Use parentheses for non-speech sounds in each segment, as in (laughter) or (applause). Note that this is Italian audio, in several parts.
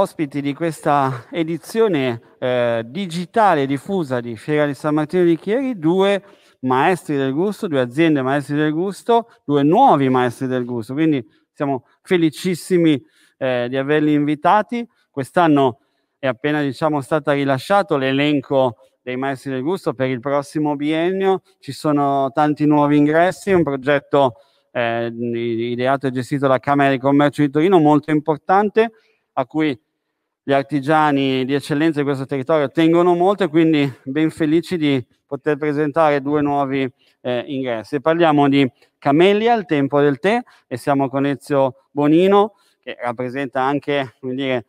ospiti di questa edizione eh, digitale diffusa di Fiera di San Martino di Chieri, due maestri del gusto, due aziende maestri del gusto, due nuovi maestri del gusto. Quindi siamo felicissimi eh, di averli invitati. Quest'anno è appena diciamo, stato rilasciato l'elenco dei maestri del gusto per il prossimo biennio. Ci sono tanti nuovi ingressi, un progetto eh, ideato e gestito dalla Camera di Commercio di Torino molto importante a cui gli artigiani di eccellenza di questo territorio tengono molto e quindi ben felici di poter presentare due nuovi eh, ingressi. Parliamo di Camellia, il tempo del tè, e siamo con Ezio Bonino, che rappresenta anche dire,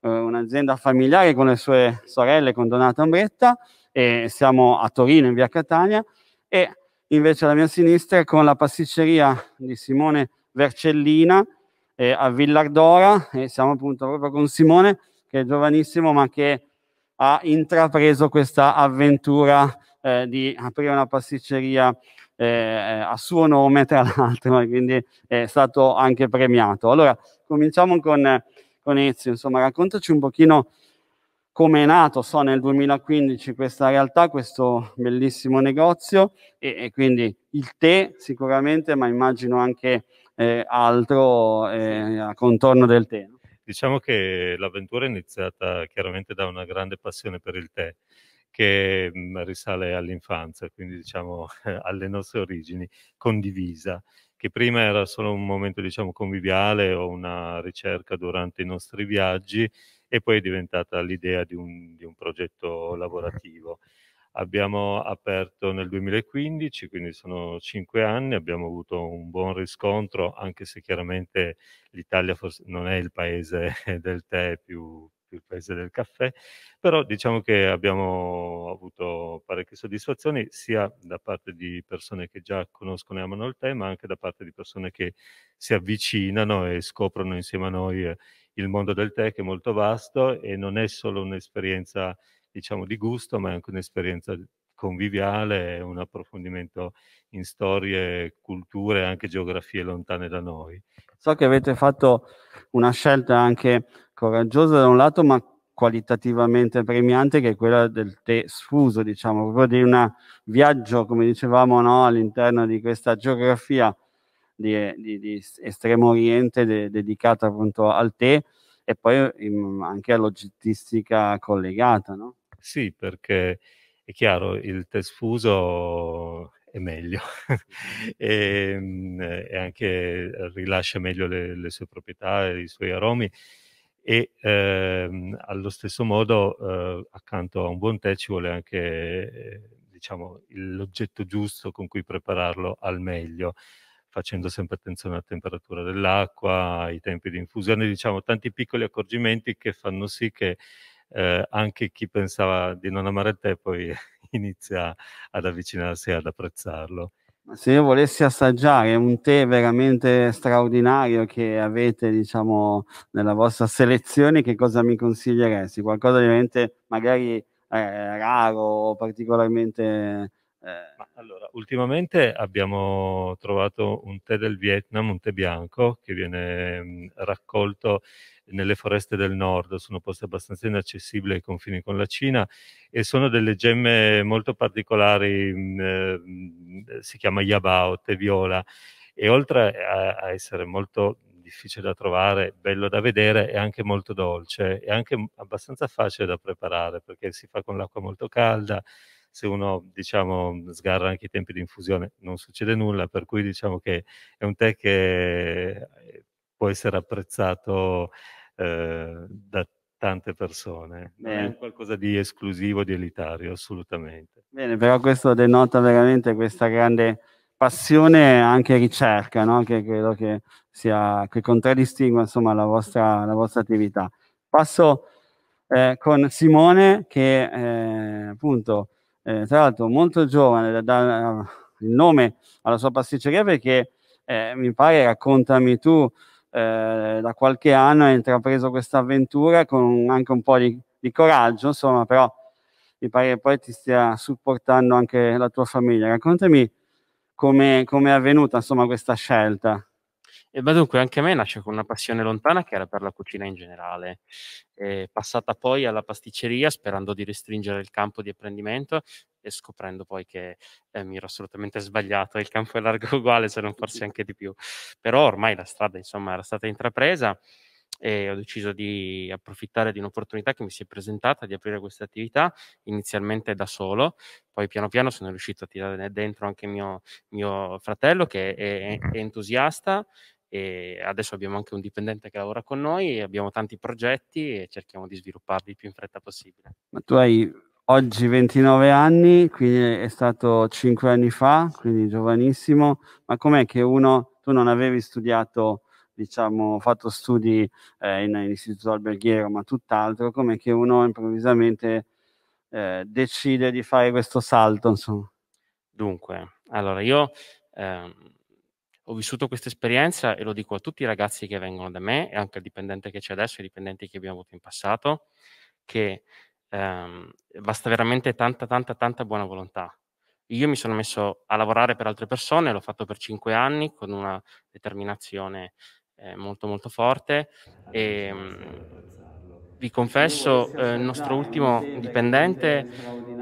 eh, un'azienda familiare con le sue sorelle, con Donata Ombretta, e siamo a Torino, in via Catania, e invece alla mia sinistra con la pasticceria di Simone Vercellina eh, a Villardora, e siamo appunto proprio con Simone, che è giovanissimo ma che ha intrapreso questa avventura eh, di aprire una pasticceria eh, eh a suo nome, tra l'altro, quindi è stato anche premiato. Allora, cominciamo con, con Ezio, insomma, raccontaci un pochino come è nato, so, nel 2015 questa realtà, questo bellissimo negozio e, e quindi il tè sicuramente, ma immagino anche eh, altro eh, a contorno del tè. No? Diciamo che l'avventura è iniziata chiaramente da una grande passione per il tè che mhmm, risale all'infanzia, quindi diciamo (laughs) alle nostre origini, condivisa, che prima era solo un momento diciamo conviviale o una ricerca durante i nostri viaggi e poi è diventata l'idea di di un progetto lavorativo. Abbiamo aperto nel 2015, quindi sono cinque anni, abbiamo avuto un buon riscontro, anche se chiaramente l'Italia forse non è il paese (laughs) del tè più, più, il paese del caffè, però diciamo che abbiamo avuto parecchie soddisfazioni sia da parte di persone che già conoscono e amano il tè, ma anche da parte di persone che si avvicinano e scoprono insieme a noi il mondo del tè che è molto vasto e non è solo un'esperienza diciamo, di gusto, ma è anche un'esperienza conviviale, un approfondimento in storie, culture, anche geografie lontane da noi. So che avete fatto una scelta anche coraggiosa da un lato, ma qualitativamente premiante, che è quella del tè sfuso, diciamo, proprio di un viaggio, come dicevamo, no, all'interno di questa geografia di, di, di Estremo Oriente de, dedicata appunto al tè e poi in, mm, anche all'oggettistica collegata, no? Sì, perché è chiaro, il tè sfuso è meglio (laughs) e, ehm, e anche rilascia meglio le, le sue proprietà, i suoi aromi e ehm, allo stesso modo eh, accanto a un buon tè ci vuole anche eh, diciamo, l'oggetto giusto con cui prepararlo al meglio facendo sempre attenzione alla temperatura dell'acqua, ai tempi di infusione, diciamo tanti piccoli accorgimenti che fanno sì che eh, anche chi pensava di non amare il tè poi (laughs) inizia ad avvicinarsi ad apprezzarlo. Se io volessi assaggiare un tè veramente straordinario che avete, diciamo, nella vostra selezione, che cosa mi consiglieresti? Qualcosa di veramente magari eh, raro o particolarmente... Eh... Allora, ultimamente abbiamo trovato un tè del Vietnam, un tè bianco, che viene mh, mm, raccolto nelle foreste del nord, sono posti abbastanza inaccessibili ai confini con la Cina e sono delle gemme molto particolari, mh, mm, eh, si chiama Yabao, te viola, e oltre a, a essere molto difficile da trovare, bello da vedere è anche molto dolce e anche abbastanza facile da preparare perché si fa con l'acqua molto calda, se uno diciamo sgarra anche i tempi di infusione non succede nulla, per cui diciamo che è un tè che eh, può essere apprezzato Ehm, da tante persone. Bene. È qualcosa di esclusivo, di elitario, assolutamente. Bene, però questo denota veramente questa grande passione e anche ricerca, no? che credo che, sia, che contraddistingua insomma, la, vostra, la vostra attività. Passo eh, con Simone che eh, appunto, eh, tra l'altro molto giovane, dà il nome alla sua pasticceria perché eh, mi pare, raccontami tu, eh, da qualche anno ha intrapreso questa avventura con anche un po' di, di, coraggio, insomma, però mi pare che poi ti stia supportando anche la tua famiglia. Raccontami come, è avvenuta insomma, questa scelta. E beh, dunque, anche a me nasce con una passione lontana che era per la cucina in generale. Eh, passata poi alla pasticceria, sperando di restringere il campo di apprendimento, e scoprendo poi che eh, mi ero assolutamente sbagliato, il campo è largo (laughs) uguale se non forse anche di più. Però ormai la strada insomma era stata intrapresa e ho deciso di approfittare di un'opportunità che mi si è presentata di aprire questa attività inizialmente da solo, poi piano piano sono riuscito a tirare dentro anche mio, mio fratello che è, è entusiasta e adesso abbiamo anche un dipendente che lavora con noi, abbiamo tanti progetti e cerchiamo di svilupparli il più in fretta possibile. Ma tu hai oggi 29 anni, quindi è stato 5 anni fa, quindi giovanissimo, ma com'è che uno, tu non avevi studiato, diciamo, fatto studi eh, in, in istituto alberghiero, ma tutt'altro, com'è che uno improvvisamente eh, decide di fare questo salto, insomma? Dunque, allora io eh, ho vissuto questa esperienza e lo dico a tutti i ragazzi che vengono da me e anche al dipendente che c'è adesso, ai dipendenti che abbiamo avuto in passato, che ehm, basta veramente tanta, tanta, tanta buona volontà. Io mi sono messo a lavorare per altre persone, l'ho fatto per cinque anni con una determinazione eh, molto molto forte e mh, ah, ehm, vi confesso eh, il nostro ultimo dipendente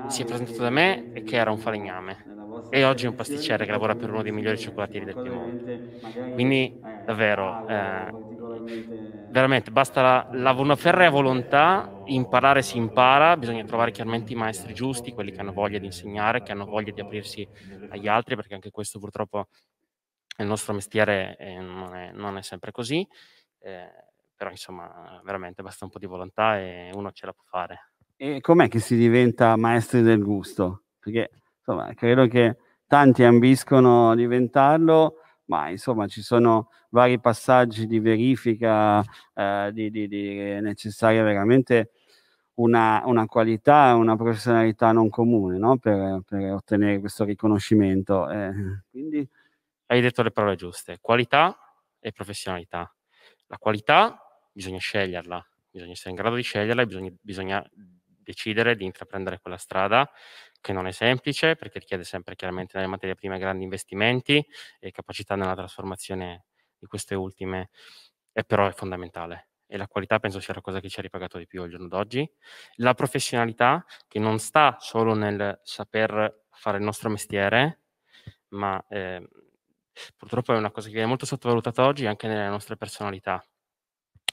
si è presentato da me e che era un falegname e oggi è un pasticcere che lavora per uno dei migliori cioccolatieri del Piemonte. Quindi eh, davvero eh, veramente basta la, la, una ferrea volontà, imparare si impara, bisogna trovare chiaramente i maestri giusti, quelli che hanno voglia di insegnare, che hanno voglia di aprirsi agli altri, perché anche questo purtroppo è il nostro mestiere e eh, non è, non è sempre così, eh, però insomma veramente basta un po' di volontà e uno ce la può fare. E com'è che si diventa maestri del gusto? Perché insomma credo che tanti ambiscono a diventarlo, ma insomma ci sono vari passaggi di verifica eh, di, di, di necessaria veramente una, una qualità e una professionalità non comune no? per, per, ottenere questo riconoscimento. Eh, quindi... Hai detto le parole giuste, qualità e professionalità. La qualità bisogna sceglierla, bisogna essere in grado di sceglierla e bisogna, bisogna decidere di intraprendere quella strada che non è semplice perché richiede sempre chiaramente nelle materie prime grandi investimenti e capacità nella trasformazione di queste ultime, e però è fondamentale. E la qualità penso sia la cosa che ci ha ripagato di più al giorno d'oggi. La professionalità che non sta solo nel saper fare il nostro mestiere, ma eh, purtroppo è una cosa che viene molto sottovalutata oggi anche nelle nostre personalità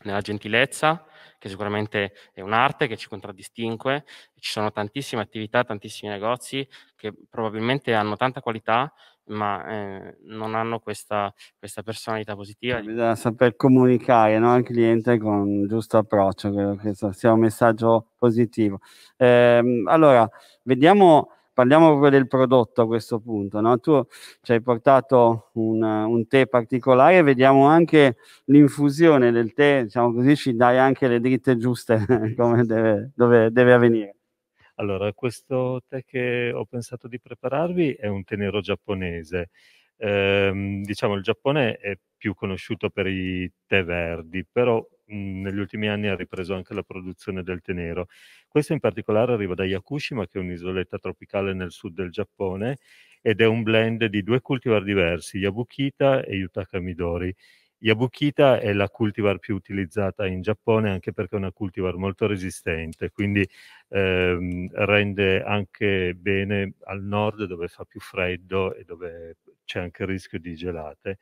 nella gentilezza, che sicuramente è un'arte che ci contraddistingue, ci sono tantissime attività, tantissimi negozi che probabilmente hanno tanta qualità, ma eh, non hanno questa, questa, personalità positiva. Bisogna saper comunicare no, al cliente con il giusto approccio, credo che sia un messaggio positivo. Eh, allora, vediamo parliamo proprio del prodotto a questo punto. No? Tu ci hai portato un, un tè particolare, vediamo anche l'infusione del tè, diciamo così ci dai anche le dritte giuste (laughs) come deve, dove deve avvenire. Allora, questo tè che ho pensato di prepararvi è un tè nero giapponese. Eh, diciamo, il Giappone è più conosciuto per i tè verdi, però Mhmm, negli ultimi anni ha ripreso anche la produzione del tè nero. Questo in particolare arriva da Yakushima, che è un'isoletta tropicale nel sud del Giappone, ed è un blend di due cultivar diversi, Yabukita e Yutaka Midori. Yabukita è la cultivar più utilizzata in Giappone anche perché è una cultivar molto resistente, quindi ehm, rende anche bene al nord dove fa più freddo e dove c'è anche il rischio di gelate.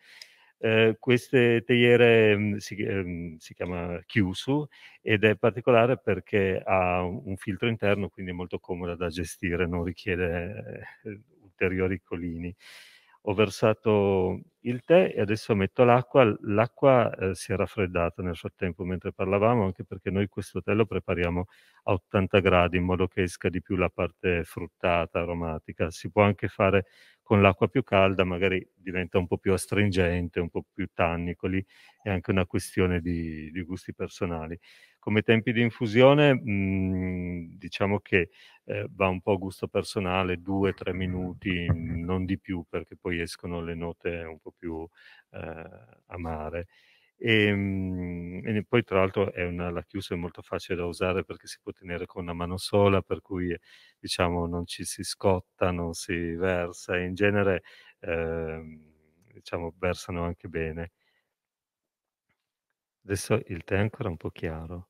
Eh, queste teiere mm, si, mh, mm, si, chiama Kyusu ed è particolare perché ha un filtro interno, quindi è molto comoda da gestire, non richiede eh, ulteriori colini ho versato il tè e adesso metto l'acqua. L'acqua eh, si è raffreddata nel frattempo mentre parlavamo, anche perché noi questo tè lo prepariamo a 80 gradi in modo che esca di più la parte fruttata, aromatica. Si può anche fare con l'acqua più calda, magari diventa un po' più astringente, un po' più tannico. Lì è anche una questione di, di gusti personali. Come tempi di infusione, mh, mhmm, diciamo che eh, va un po' a gusto personale, due, tre minuti, non di più, perché poi escono le note un po' più eh, amare. Ehm, e, mh, e, poi tra l'altro una, la chiusa è molto facile da usare perché si può tenere con una mano sola, per cui eh, diciamo non ci si scotta, non si versa, in genere eh, diciamo versano anche bene. Adesso il tè è ancora un po' chiaro.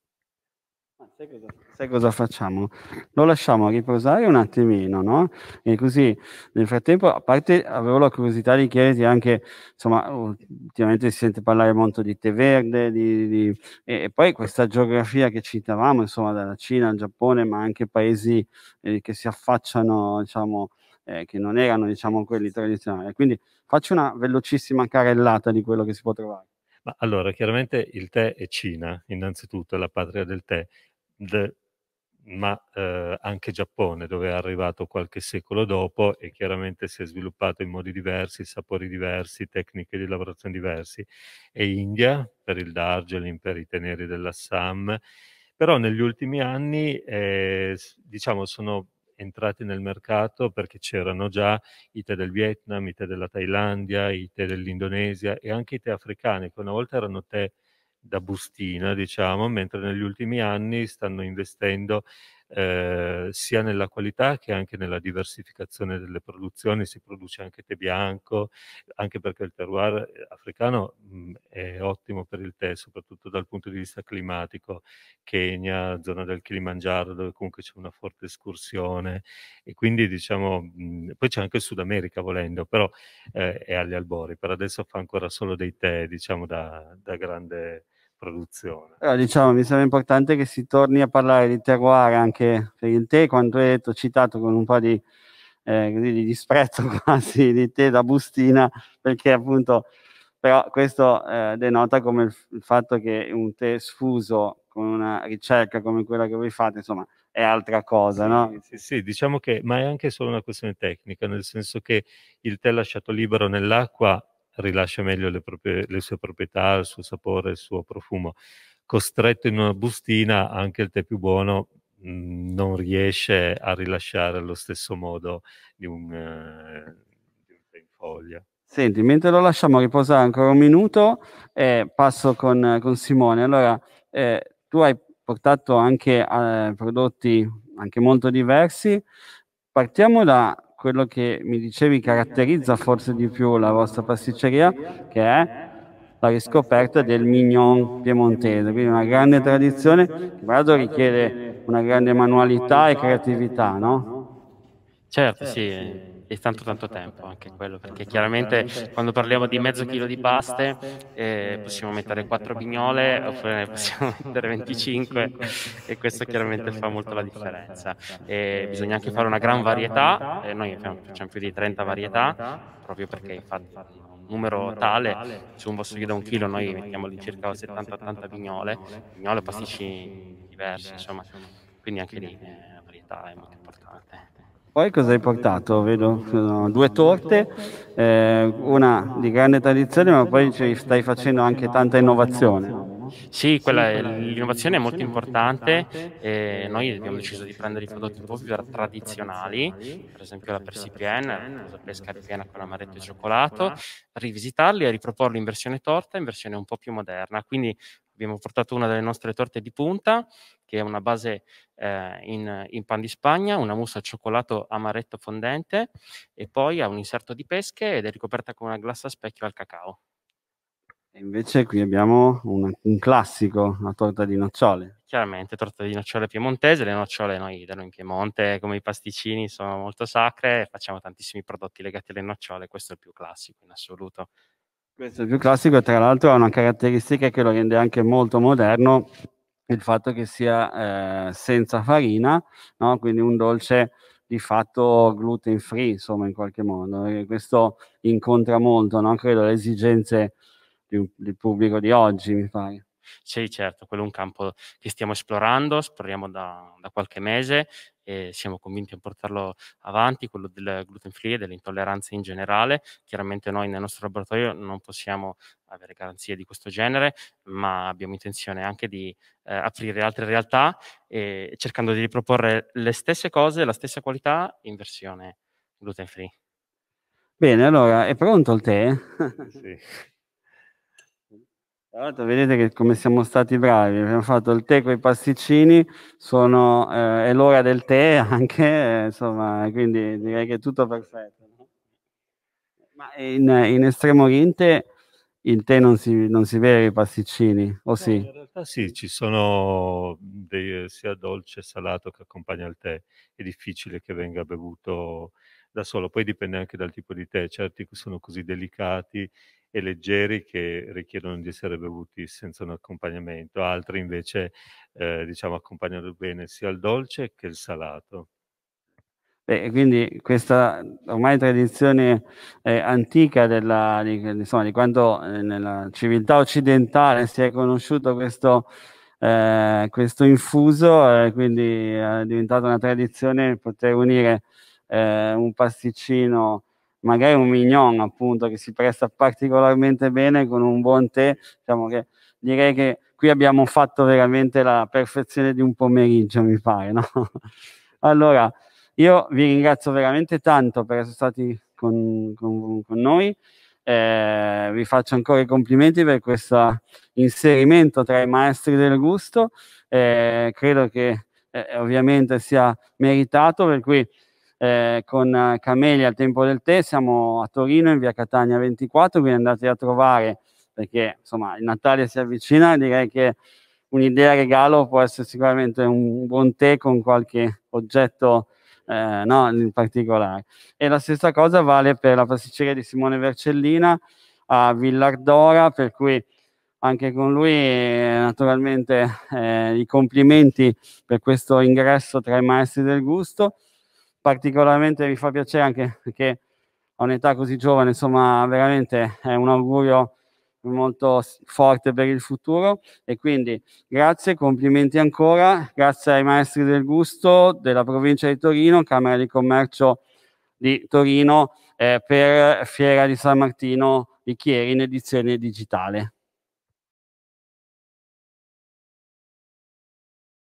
Sai cosa, sai cosa facciamo? Lo lasciamo riposare un attimino, no? E così nel frattempo, a parte avevo la curiosità di chiederti anche, insomma, ultimamente si sente parlare molto di tè verde, di, di, e, e, poi questa geografia che citavamo, insomma, dalla Cina al Giappone, ma anche paesi eh, che si affacciano, diciamo, eh, che non erano diciamo, quelli tradizionali. Quindi faccio una velocissima carellata di quello che si può trovare. allora, chiaramente il tè è Cina, innanzitutto è la patria del tè ma eh, anche Giappone, dove è arrivato qualche secolo dopo e chiaramente si è sviluppato in modi diversi, sapori diversi, tecniche di lavorazione diversi, e India per il Darjeeling, per i teneri dell'Assam. Però negli ultimi anni, eh, diciamo, sono entrati nel mercato perché c'erano già i tè del Vietnam, i tè della Thailandia, i tè dell'Indonesia e anche i tè africani, che una volta erano tè da bustina, diciamo, mentre negli ultimi anni stanno investendo eh, sia nella qualità che anche nella diversificazione delle produzioni, si produce anche tè bianco, anche perché il terroir eh, africano mh, mm, è ottimo per il tè, soprattutto dal punto di vista climatico, Kenya, zona del Kilimanjaro, dove comunque c'è una forte escursione e quindi diciamo, mh, mm, poi c'è anche il Sud America volendo, però eh, è agli albori, per adesso fa ancora solo dei tè diciamo da, da grande produzione. Però, diciamo, mi sembra importante che si torni a parlare di terroir anche per il tè, quanto hai detto, citato con un po' di, eh, di disprezzo (laughs) quasi di tè da bustina, perché appunto, però questo eh, denota come il, il fatto che un tè sfuso con una ricerca come quella che voi fate, insomma, è altra cosa, sì, no? Sì, sì, diciamo che, ma è anche solo una questione tecnica, nel senso che il tè lasciato libero nell'acqua rilascia meglio le, proprie, le sue proprietà, il suo sapore, il suo profumo. Costretto in una bustina, anche il tè più buono mh, mhmm, non riesce a rilasciare allo stesso modo di un, eh, di un tè in foglia. Senti, mentre lo lasciamo riposare ancora un minuto, eh, passo con, con, Simone. Allora, eh, tu hai portato anche eh, prodotti anche molto diversi. Partiamo da quello che mi dicevi caratterizza forse di più la vostra pasticceria, che è la riscoperta del mignon piemontese, quindi una grande tradizione che vado richiede una grande manualità e creatività, no? Certo, certo sì e tanto tanto tempo anche quello, perché chiaramente quando parliamo di mezzo chilo di paste eh, eh, possiamo mettere quattro bignole oppure ne eh, possiamo mettere 25 e questo chiaramente fa molto la differenza. E eh, bisogna anche fare una gran varietà, eh, noi facciamo più di 30 varietà, proprio perché infatti numero tale, su un vassoio da un chilo noi mettiamo lì circa 70-80 vignole, vignole pasticci diversi, insomma, quindi anche lì la varietà è molto importante. Poi cosa hai portato? Vedo due torte, eh, una di grande tradizione, ma poi stai facendo anche tanta innovazione. Sì, quella, l'innovazione è molto importante. Eh, noi abbiamo deciso di prendere i prodotti un po' più tradizionali, per esempio la persipienne, la famosa pesca ripiena con amaretto e cioccolato, rivisitarli e riproporli in versione torta, in versione un po' più moderna. Quindi abbiamo portato una delle nostre torte di punta che è una base eh, in, in, pan di Spagna, una mousse al cioccolato amaretto fondente e poi ha un inserto di pesche ed è ricoperta con una glassa a specchio al cacao. E invece qui abbiamo un, un classico, la torta di nocciole. Chiaramente, torta di nocciole piemontese, le nocciole noi da in Piemonte, come i pasticcini, sono molto sacre, facciamo tantissimi prodotti legati alle nocciole, questo è il più classico in assoluto. Questo è il più classico e tra l'altro ha una caratteristica che lo rende anche molto moderno, il fatto che sia eh, senza farina, no? quindi un dolce di fatto gluten free, insomma, in qualche modo. Perché questo incontra molto, no? credo, le esigenze di, del pubblico di oggi, mi pare. Sì, certo, quello è un campo che stiamo esplorando, esploriamo da, da qualche mese e siamo convinti a portarlo avanti, quello del gluten free e delle intolleranze in generale. Chiaramente noi nel nostro laboratorio non possiamo avere garanzie di questo genere, ma abbiamo intenzione anche di eh, aprire altre realtà e cercando di riproporre le stesse cose, la stessa qualità in versione gluten free. Bene, allora è pronto il tè? sì. Tra l'altro vedete che come siamo stati bravi, abbiamo fatto il tè con i pasticcini, sono, eh, è l'ora del tè (laughs) anche, eh, insomma, quindi direi che è tutto perfetto. No? Ma in, in, Estremo Oriente il tè non si, non si beve i pasticcini, o no, sì? In realtà sì, ci sono dei, sia dolce che salato che accompagna il tè, è difficile che venga bevuto da solo, poi dipende anche dal tipo di tè, certi sono così delicati e leggeri che richiedono di essere bevuti senza un accompagnamento, altri invece eh, diciamo, accompagnano bene sia il dolce che il salato. Beh, quindi questa ormai tradizione eh, antica della, di, insomma, di, quando eh, nella civiltà occidentale si è conosciuto questo, eh, questo infuso, eh, quindi è diventata una tradizione poter unire eh, un pasticcino magari un mignon appunto che si presta particolarmente bene con un buon tè, diciamo che direi che qui abbiamo fatto veramente la perfezione di un pomeriggio, mi pare. No? (laughs) Allora, io vi ringrazio veramente tanto per essere stati con, con, con noi. Eh, vi faccio ancora i complimenti per questo inserimento tra i maestri del gusto. Eh, credo che eh, ovviamente sia meritato, per cui eh, con eh, Camelia al tempo del tè, siamo a Torino in via Catania 24, quindi andate a trovare perché insomma il Natale si avvicina direi che un'idea regalo può essere sicuramente un buon tè con qualche oggetto eh, no, in particolare. E la stessa cosa vale per la pasticceria di Simone Vercellina a Villardora, per cui anche con lui eh, naturalmente eh, i complimenti per questo ingresso tra i maestri del gusto particolarmente mi fa piacere anche perché a un'età così giovane, insomma, veramente è un augurio molto forte per il futuro e quindi grazie, complimenti ancora, grazie ai maestri del gusto della provincia di Torino, Camera di Commercio di Torino eh, per Fiera di San Martino di Chieri in edizione digitale.